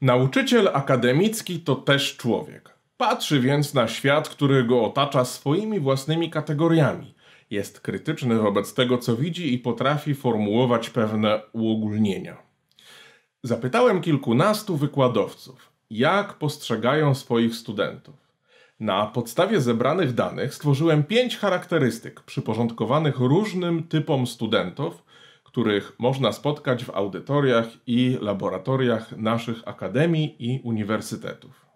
Nauczyciel akademicki to też człowiek. Patrzy więc na świat, który go otacza swoimi własnymi kategoriami. Jest krytyczny wobec tego, co widzi i potrafi formułować pewne uogólnienia. Zapytałem kilkunastu wykładowców, jak postrzegają swoich studentów. Na podstawie zebranych danych stworzyłem pięć charakterystyk przyporządkowanych różnym typom studentów, których można spotkać w audytoriach i laboratoriach naszych akademii i uniwersytetów.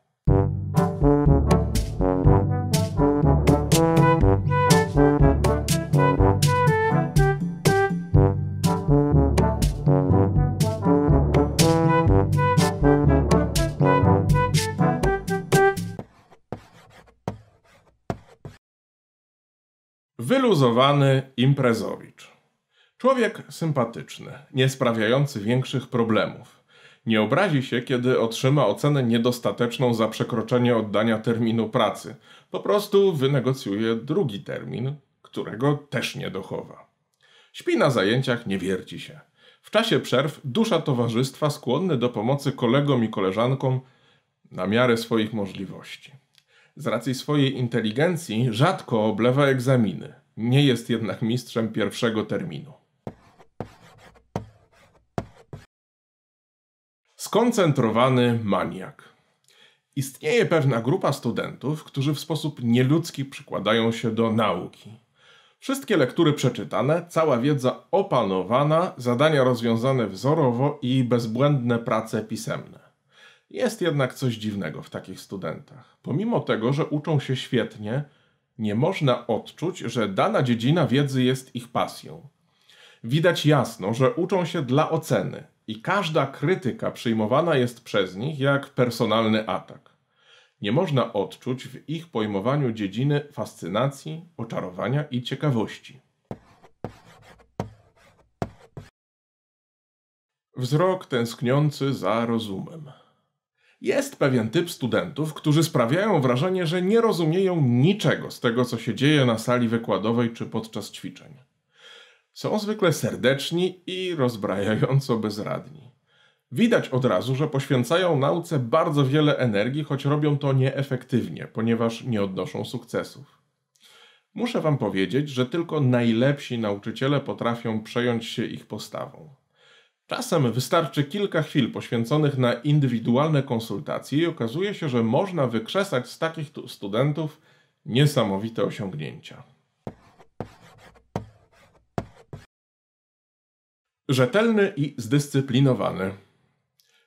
Wyluzowany imprezowicz. Człowiek sympatyczny, nie sprawiający większych problemów. Nie obrazi się, kiedy otrzyma ocenę niedostateczną za przekroczenie oddania terminu pracy. Po prostu wynegocjuje drugi termin, którego też nie dochowa. Śpi na zajęciach, nie wierci się. W czasie przerw dusza towarzystwa skłonny do pomocy kolegom i koleżankom na miarę swoich możliwości. Z racji swojej inteligencji rzadko oblewa egzaminy. Nie jest jednak mistrzem pierwszego terminu. Skoncentrowany maniak. Istnieje pewna grupa studentów, którzy w sposób nieludzki przykładają się do nauki. Wszystkie lektury przeczytane, cała wiedza opanowana, zadania rozwiązane wzorowo i bezbłędne prace pisemne. Jest jednak coś dziwnego w takich studentach. Pomimo tego, że uczą się świetnie, nie można odczuć, że dana dziedzina wiedzy jest ich pasją. Widać jasno, że uczą się dla oceny, i każda krytyka przyjmowana jest przez nich jak personalny atak. Nie można odczuć w ich pojmowaniu dziedziny fascynacji, oczarowania i ciekawości. Wzrok tęskniący za rozumem. Jest pewien typ studentów, którzy sprawiają wrażenie, że nie rozumieją niczego z tego, co się dzieje na sali wykładowej czy podczas ćwiczeń. Są zwykle serdeczni i rozbrajająco bezradni. Widać od razu, że poświęcają nauce bardzo wiele energii, choć robią to nieefektywnie, ponieważ nie odnoszą sukcesów. Muszę Wam powiedzieć, że tylko najlepsi nauczyciele potrafią przejąć się ich postawą. Czasem wystarczy kilka chwil poświęconych na indywidualne konsultacje i okazuje się, że można wykrzesać z takich studentów niesamowite osiągnięcia. Rzetelny i zdyscyplinowany.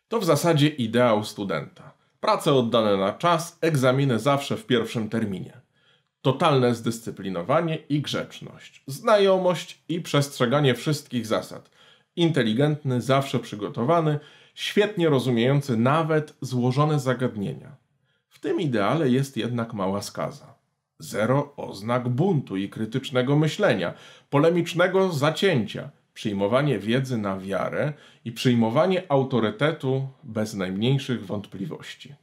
To w zasadzie ideał studenta. Prace oddane na czas, egzaminy zawsze w pierwszym terminie. Totalne zdyscyplinowanie i grzeczność. Znajomość i przestrzeganie wszystkich zasad. Inteligentny, zawsze przygotowany, świetnie rozumiejący nawet złożone zagadnienia. W tym ideale jest jednak mała skaza. Zero oznak buntu i krytycznego myślenia, polemicznego zacięcia – przyjmowanie wiedzy na wiarę i przyjmowanie autorytetu bez najmniejszych wątpliwości.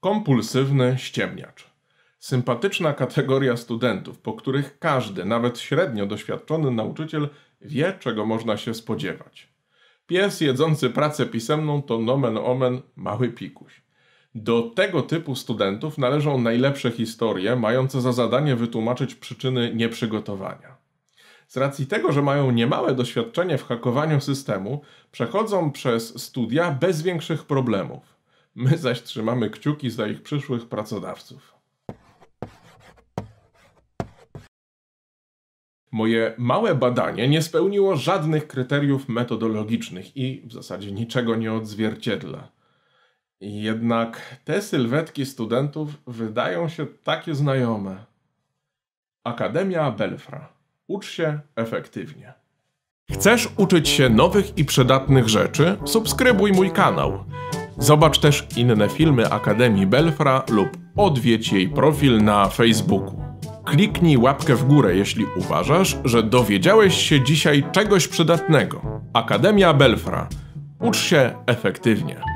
Kompulsywny ściemniacz. Sympatyczna kategoria studentów, po których każdy, nawet średnio doświadczony nauczyciel wie, czego można się spodziewać. Pies jedzący pracę pisemną to nomen omen mały pikuś. Do tego typu studentów należą najlepsze historie, mające za zadanie wytłumaczyć przyczyny nieprzygotowania. Z racji tego, że mają niemałe doświadczenie w hakowaniu systemu, przechodzą przez studia bez większych problemów. My zaś trzymamy kciuki za ich przyszłych pracodawców. Moje małe badanie nie spełniło żadnych kryteriów metodologicznych i w zasadzie niczego nie odzwierciedla. Jednak te sylwetki studentów wydają się takie znajome. Akademia Belfra. Ucz się efektywnie. Chcesz uczyć się nowych i przydatnych rzeczy? Subskrybuj mój kanał. Zobacz też inne filmy Akademii Belfra lub odwiedź jej profil na Facebooku. Kliknij łapkę w górę, jeśli uważasz, że dowiedziałeś się dzisiaj czegoś przydatnego. Akademia Belfra. Ucz się efektywnie.